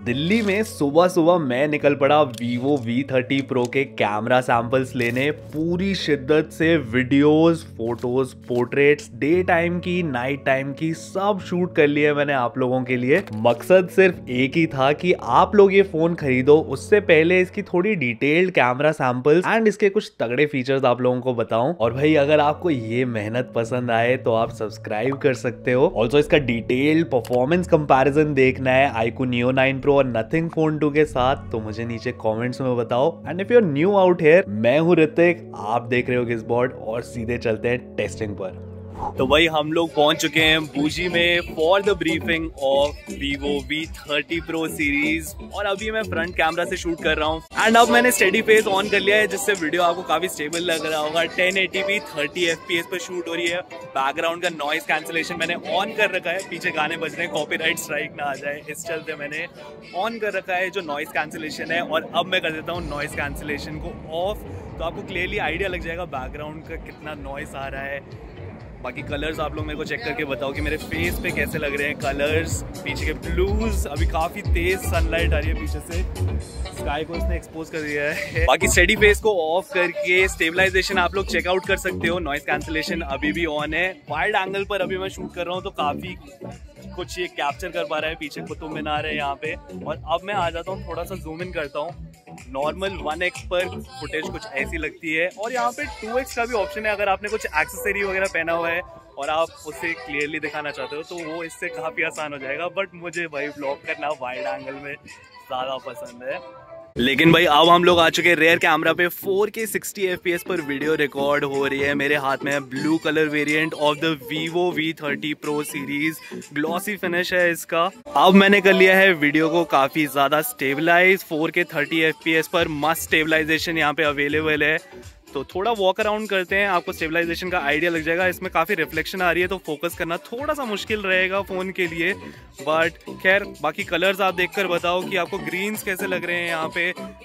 दिल्ली में सुबह सुबह मैं निकल पड़ा Vivo V30 Pro के कैमरा सैंपल्स लेने पूरी शिद्दत से videos, photos portraits day time की नाइट टाइम की सब शूट कर लिए मैंने आप लोगों के लिए मकसद सिर्फ एक ही था कि आप लोग ये फोन खरीदो उससे पहले इसकी थोड़ी डिटेल्ड कैमरा सैंपल्स एंड इसके कुछ तगड़े फीचर्स आप लोगों को बताऊं और भाई अगर आपको ये मेहनत पसंद आए तो आप सब्सक्राइब कर सकते हो ऑल्सो इसका डिटेल्ड परफॉर्मेंस कंपेरिजन देखना है आईकू नियो नाइन प्रो और नथिंग फोन टू के साथ तो मुझे नीचे कॉमेंट्स में बताओ and if you're new out here मैं हूँ ऋतिक आप देख रहे हो किस बॉर्ड और सीधे चलते हैं टेस्टिंग पर तो वही हम लोग पहुंच चुके हैं बूजी में for the briefing of Vivo V thirty Pro series और अभी मैं फ्रंट कैमरा से शूट कर रहा हूँ एंड अब मैंने स्टेडी फेस ऑन कर लिया है जिससे वीडियो आपको काफी स्टेबल लग रहा होगा ten eighty P thirty F P S पर शूट हो रही है बैकग्राउंड का नॉइस कैंसिलेशन मैंने ऑन कर रखा है पीछे गाने बज रहे हैं कॉपी राइट स्ट्राइक ना आ जाए इस चलते मैंने ऑन कर रखा है जो नॉइज कैंसिलेशन है और अब मैं कर देता हूँ नॉइस कैंसिलेशन को ऑफ तो आपको क्लियरली आइडिया लग जाएगा बैकग्राउंड का कितना नॉइस आ रहा है बाकी कलर्स आप लोग मेरे को चेक करके बताओ कि मेरे फेस पे कैसे लग रहे हैं कलर्स पीछे के ब्लूज अभी काफ़ी तेज़ सनलाइट आ रही है पीछे से स्काई को इसने एक्सपोज कर दिया है बाकी स्टडी फेस को ऑफ करके स्टेबलाइजेशन आप लोग चेकआउट कर सकते हो नॉइस कैंसिलेशन अभी भी ऑन है वाइड एंगल पर अभी मैं शूट कर रहा हूँ तो काफ़ी कुछ ये कैप्चर कर पा रहा है पीछे कुतुब मीनार है यहाँ पे और अब मैं आ जाता हूँ थोड़ा सा जूम इन करता हूँ नॉर्मल वन एक्स पर फुटेज कुछ ऐसी लगती है और यहाँ पे टू एक्स का भी ऑप्शन है अगर आपने कुछ एक्सेसरी वगैरह पहना हुआ है और आप उसे क्लियरली दिखाना चाहते हो तो वो इससे काफ़ी आसान हो जाएगा बट मुझे भाई ब्लॉग करना वाइड एंगल में ज़्यादा पसंद है लेकिन भाई अब हम लोग आ चुके हैं रेयर कैमरा पे 4K 60 FPS पर वीडियो रिकॉर्ड हो रही है मेरे हाथ में blue colour variant of the Vivo V30 Pro series glossy finish है इसका अब मैंने कर लिया है वीडियो को काफी ज्यादा स्टेबलाइज 4K 30 FPS पर मस्त स्टेबलाइजेशन यहाँ पे अवेलेबल है तो थोड़ा वॉक अराउंड करते हैं आपको स्टेबलाइजेशन का आइडिया लग जाएगा इसमें काफ़ी रिफ्लेक्शन आ रही है तो फोकस करना थोड़ा सा मुश्किल रहेगा फ़ोन के लिए बट खैर बाकी कलर्स आप देखकर बताओ कि आपको ग्रीन्स कैसे लग रहे हैं यहाँ पे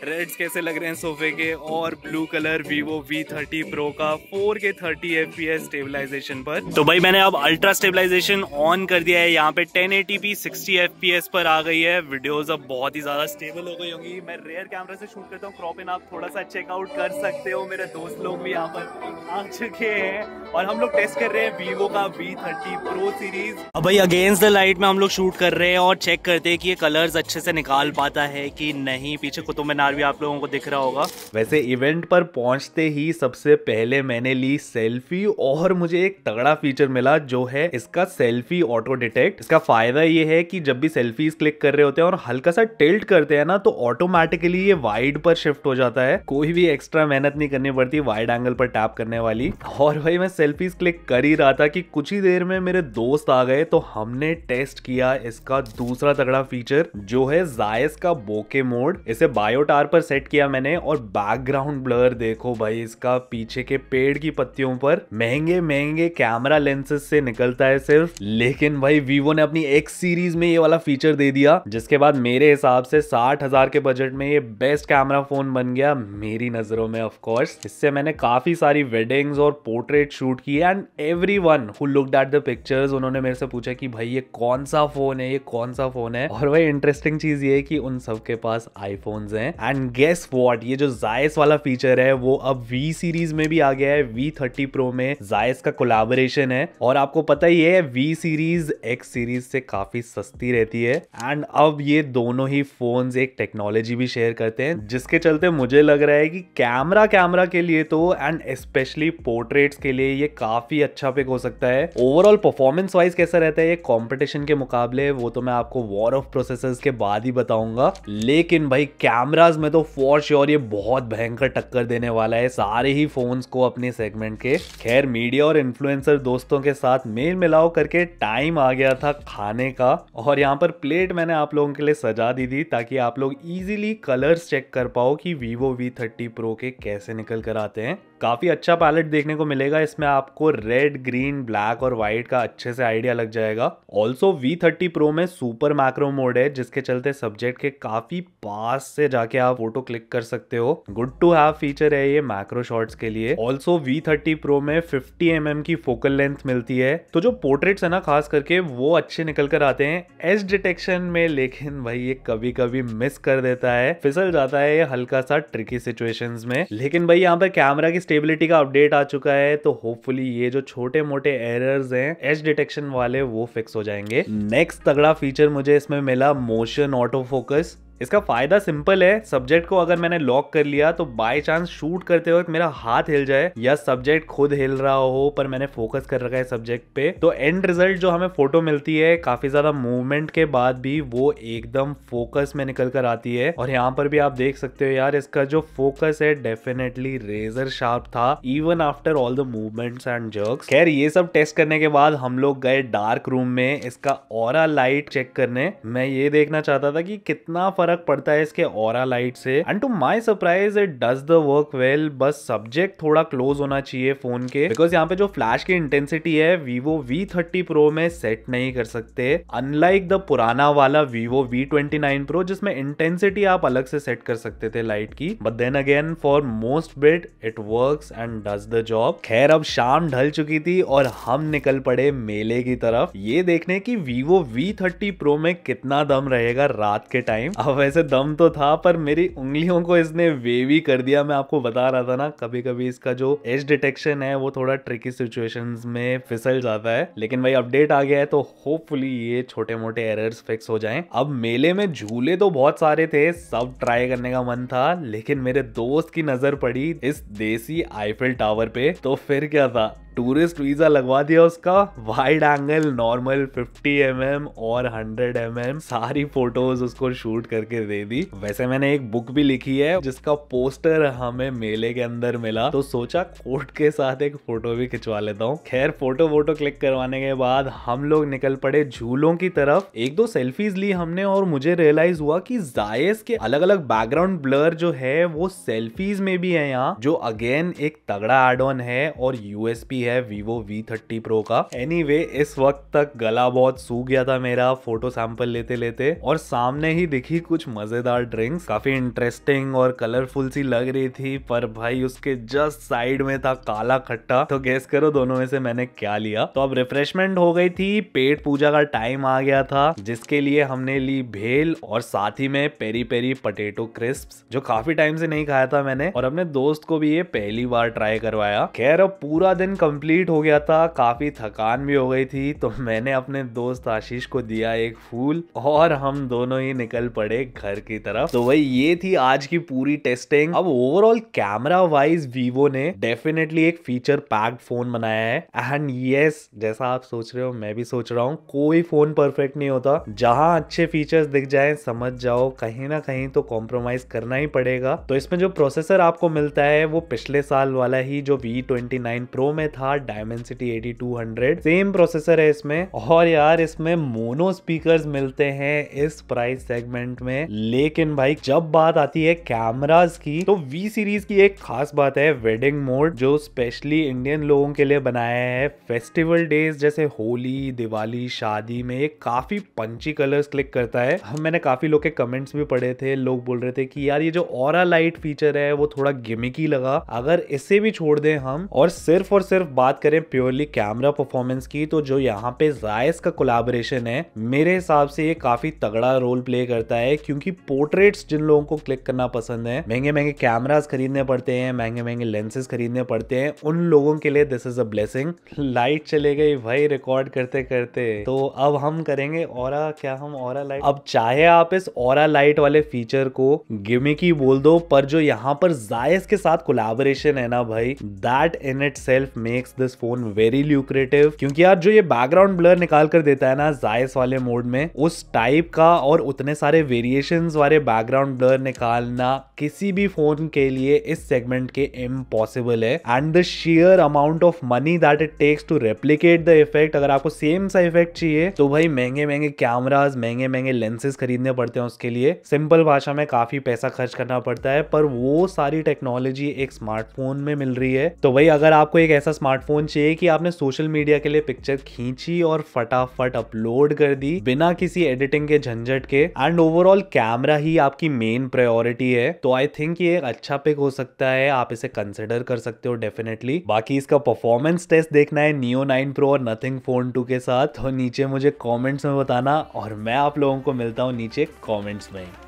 रेड्स कैसे लग रहे हैं सोफे के और blue colour Vivo V thirty Pro का four K thirty F P S stabilization पर तो भाई मैंने अब अल्ट्रा स्टेबलाइजेशन ऑन कर दिया है यहाँ पे ten eighty P sixty F P S पर आ गई है वीडियोज अब बहुत ही ज़्यादा स्टेबल हो गई होंगी मैं रेयर कैमरा से शूट करता हूँ क्रॉप इन आप थोड़ा सा चेकआउट कर सकते हो मेरे दोस्त लोग भी यहाँ पर आ चुके हैं और हम लोग टेस्ट कर रहे हैं वीवो का वी थर्टी प्रो सीरीज अब भाई अगेंस्ट द लाइट में हम लोग शूट कर रहे हैं और चेक करते हैं कि ये कलर्स अच्छे से निकाल पाता है कि नहीं पीछे कुतुब मीनार भी आप लोगों को दिख रहा होगा वैसे इवेंट पर पहुंचते ही सबसे पहले मैंने ली सेल्फी और मुझे एक तगड़ा फीचर मिला जो है इसका सेल्फी ऑटो डिटेक्ट इसका फायदा ये है की जब भी सेल्फीज क्लिक कर रहे होते हैं और हल्का सा टिल्ट करते हैं ना तो ऑटोमेटिकली ये वाइड पर शिफ्ट हो जाता है कोई भी एक्स्ट्रा मेहनत नहीं करनी पड़ती पड़ती है वाइड एंगल पर टैप करने वाली और भाई मैं सेल्फीज क्लिक कर ही रहा था कि कुछ ही देर में मेरे दोस्त आ गए तो हमने टेस्ट किया इसका दूसरा तगड़ा फीचर जो है जायस का बोके मोड इसे बायोटार पर सेट किया मैंने और बैकग्राउंड ब्लर देखो भाई इसका पीछे के पेड़ की पत्तियों पर महंगे महंगे कैमरा लेंसेज से निकलता है सिर्फ लेकिन भाई वीवो ने अपनी एक सीरीज में ये वाला फीचर दे दिया जिसके बाद मेरे हिसाब से साठ के बजट में ये बेस्ट कैमरा फोन बन गया मेरी नजरों में ऑफकोर्स जिससे मैंने काफ़ी सारी वेडिंग्स और पोर्ट्रेट शूट की and everyone who looked at the pictures उन्होंने मेरे से पूछा कि भाई ये कौन सा फ़ोन है ये कौन सा फ़ोन है और वही इंटरेस्टिंग चीज़ ये है कि उन सब के पास आईफोन्स हैं एंड गेस वॉट ये जो जायस वाला फीचर है वो अब वी सीरीज में भी आ गया है वी थर्टी प्रो में जायस का कोलाबोरेशन है और आपको पता ही है वी सीरीज एक्स सीरीज से काफ़ी सस्ती रहती है एंड अब ये दोनों ही फोन एक टेक्नोलॉजी भी शेयर करते हैं जिसके चलते मुझे लग रहा है कि कैमरा कैमरा के लिए तो एंड स्पेशली पोर्ट्रेट्स के लिए ये काफी अच्छा पिक हो सकता है ओवरऑल परफॉर्मेंस वाइज कैसा रहता है ये कॉम्पिटिशन के मुकाबले वो तो मैं आपको वॉर ऑफ प्रोसेसर्स के बाद ही बताऊंगा लेकिन भाई कैमराज में तो फॉर श्योर ये बहुत भयंकर टक्कर देने वाला है सारे ही फोन को अपने सेगमेंट के खैर मीडिया और इन्फ्लुएंसर दोस्तों के साथ मेल मिलाओ करके टाइम आ गया था खाने का और यहाँ पर प्लेट मैंने आप लोगों के लिए सजा दी थी ताकि आप लोग इजीली कलर्स चेक कर पाओ कि वीवो वी थर्टी प्रो के कैसे निकल कर आते हैं काफ़ी अच्छा पैलेट देखने को मिलेगा इसमें आपको रेड ग्रीन ब्लैक और वाइट का अच्छे से आइडिया लग जाएगा ऑल्सो वी थर्टी प्रो में सुपर मैक्रो मोड है जिसके चलते सब्जेक्ट के काफ़ी पास से जाके आप फोटो क्लिक कर सकते हो गुड टू हैव फीचर है ये मैक्रो शॉट्स के लिए ऑल्सो वी थर्टी प्रो में फिफ्टी एम mm की फोकल लेंथ मिलती है तो जो पोर्ट्रेट्स है ना खास करके वो अच्छे निकल कर आते हैं एस डिटेक्शन में लेकिन भाई ये कभी कभी मिस कर देता है फिसल जाता है ये हल्का सा ट्रिकी सिचुएशन में लेकिन भाई यहाँ पर कैमरा की स्टेबिलिटी का अपडेट आ चुका है तो होपफुली ये जो छोटे मोटे एरर्स हैं एज डिटेक्शन वाले वो फिक्स हो जाएंगे नेक्स्ट तगड़ा फीचर मुझे इसमें मिला मोशन ऑटो फोकस इसका फायदा सिंपल है सब्जेक्ट को अगर मैंने लॉक कर लिया तो बाय चांस शूट करते वक्त मेरा हाथ हिल जाए या सब्जेक्ट खुद हिल रहा हो पर मैंने फोकस कर रखा है सब्जेक्ट पे तो एंड रिजल्ट जो हमें फोटो मिलती है काफी ज्यादा मूवमेंट के बाद भी वो एकदम फोकस में निकल कर आती है और यहाँ पर भी आप देख सकते हो यार इसका जो फोकस है डेफिनेटली रेजर शार्प था even after all the movements and jerk खैर ये सब टेस्ट करने के बाद हम लोग गए डार्क रूम में इसका और लाइट चेक करने मैं ये देखना चाहता था कि कितना फर्क फर्क पड़ता है इसके और लाइट से and to my surprise it does the work well बस सब्जेक्ट थोड़ा क्लोज होना चाहिए फोन के बिकॉज यहाँ पे जो फ्लैश की इंटेंसिटी है वीवो वी थर्टी प्रो में सेट नहीं कर सकते अनलाइक द पुराना वाला Vivo V twenty nine Pro जिसमें इंटेंसिटी आप अलग से सेट कर सकते थे लाइट की but then again for most bit it work and does the job खैर अब शाम ढल चुकी थी और हम निकल पड़े मेले की तरफ ये देखने की वीवो वी थर्टी प्रो में कितना दम रहेगा रात के टाइम अब वैसे दम तो था पर मेरी उंगलियों को इसने वेवी कर दिया मैं आपको बता रहा था ना कभी कभी इसका जो एज डिटेक्शन है वो थोड़ा ट्रिकी सिचुएशन में फिसल जाता है लेकिन भाई अपडेट आ गया है तो होपफुली ये छोटे मोटे एरर्स फिक्स हो जाएं अब मेले में झूले तो बहुत सारे थे सब ट्राई करने का मन था लेकिन मेरे दोस्त की नजर पड़ी इस देसी आईफिल टावर पे तो फिर क्या था टूरिस्ट वीजा लगवा दिया उसका wide angle normal 50 M mm और 100 एम mm सारी फोटोज उसको शूट करके दे दी वैसे मैंने एक बुक भी लिखी है जिसका पोस्टर हमें मेले के अंदर मिला तो सोचा कोर्ट के साथ एक फोटो भी खिंचवा लेता हूँ खैर फोटो वोटो क्लिक करवाने के बाद हम लोग निकल पड़े झूलों की तरफ एक दो सेल्फीज ली हमने और मुझे रियलाइज हुआ की जायस के अलग अलग बैकग्राउंड ब्लर जो है वो सेल्फीज में भी है यहाँ जो अगेन एक तगड़ा एड ऑन है और यूएसपी है है Vivo V30 Pro का एनी anyway, इस वक्त तक गला बहुत सूख गया था मेरा फोटो सैंपल लेते लेते और सामने ही दिखी कुछ मजेदार ड्रिंक्स काफी इंटरेस्टिंग और कलरफुल सी लग रही थी पर भाई उसके जस्ट साइड में था काला खट्टा तो गैस करो दोनों में से मैंने क्या लिया तो अब रिफ्रेशमेंट हो गई थी पेट पूजा का टाइम आ गया था जिसके लिए हमने ली भेल और साथ ही में पेरी पेरी पटेटो क्रिस्प जो काफी टाइम से नहीं खाया था मैंने और अपने दोस्त को भी ये पहली बार ट्राई करवाया खैर अब पूरा दिन कम कंप्लीट हो गया था काफ़ी थकान भी हो गई थी तो मैंने अपने दोस्त आशीष को दिया एक फूल और हम दोनों ही निकल पड़े घर की तरफ तो वही ये थी आज की पूरी टेस्टिंग अब ओवरऑल कैमरा वाइज वीवो ने डेफिनेटली एक फीचर पैक्ड फोन बनाया है एंड यस yes, जैसा आप सोच रहे हो मैं भी सोच रहा हूँ कोई फोन परफेक्ट नहीं होता जहाँ अच्छे फीचर्स दिख जाए समझ जाओ कहीं ना कहीं तो कॉम्प्रोमाइज करना ही पड़ेगा तो इसमें जो प्रोसेसर आपको मिलता है वो पिछले साल वाला ही जो वी ट्वेंटी नाइन प्रो में था था Dimensity eighty two hundred same processor है इसमें और यार इसमें मोनो स्पीकर मिलते हैं इस प्राइस सेगमेंट में लेकिन भाई जब बात आती है कैमराज की तो वी सीरीज की एक खास बात है वेडिंग मोड जो स्पेशली इंडियन लोगों के लिए बनाया है फेस्टिवल डेज जैसे होली दिवाली शादी में ये काफी पंची कलर्स क्लिक करता है हम हाँ, मैंने काफी लोग के कमेंट्स भी पढ़े थे लोग बोल रहे थे कि यार ये जो और लाइट फीचर है वो थोड़ा गिमिकी लगा अगर इसे भी छोड़ दें हम और सिर्फ और सिर्फ सिर्फ बात करें प्योरली कैमरा परफॉर्मेंस की तो जो यहाँ पे जायस का कोलाबोरेशन है मेरे हिसाब से ये काफी तगड़ा रोल प्ले करता है क्योंकि पोर्ट्रेट्स जिन लोगों को क्लिक करना पसंद है महंगे महंगे कैमराज खरीदने पड़ते हैं महंगे महंगे लेंसेज खरीदने पड़ते हैं उन लोगों के लिए this is a blessing light चले गई भाई रिकॉर्ड करते करते तो अब हम करेंगे और क्या हम और लाइट अब चाहे आप इस और लाइट वाले फीचर को गिमिकी बोल दो पर जो यहाँ पर जायस के साथ कोलाबोरेशन है ना भाई that in itself may makes this phone very lucrative क्योंकि यार जो ये बैकग्राउंड ब्लर निकाल कर देता है ना जायस वाले मोड में उस टाइप का और उतने सारे वेरिएशन वाले बैकग्राउंड ब्लर निकालना किसी भी फोन के लिए इस सेगमेंट के इम्पॉसिबल है and the sheer amount of money that it takes to replicate the effect अगर आपको सेम सा इफेक्ट चाहिए तो भाई महंगे महंगे कैमराज महंगे महंगे लेंसेज खरीदने पड़ते हैं उसके लिए सिंपल भाषा में काफी पैसा खर्च करना पड़ता है पर वो सारी टेक्नोलॉजी एक स्मार्टफोन में मिल रही है तो भाई अगर आपको एक ऐसा स्मार्टफोन चाहिए कि आपने सोशल मीडिया के लिए पिक्चर खींची और फटाफट अपलोड कर दी बिना किसी एडिटिंग के झंझट के एंड ओवरऑल कैमरा ही आपकी मेन प्रायोरिटी है तो आई थिंक ये अच्छा पिक हो सकता है आप इसे कंसिडर कर सकते हो डेफिनेटली बाकी इसका परफॉर्मेंस टेस्ट देखना है नियो नाइन प्रो और नथिंग फोन टू के साथ तो नीचे मुझे कॉमेंट्स में बताना और मैं आप लोगों को मिलता हूँ नीचे कॉमेंट्स में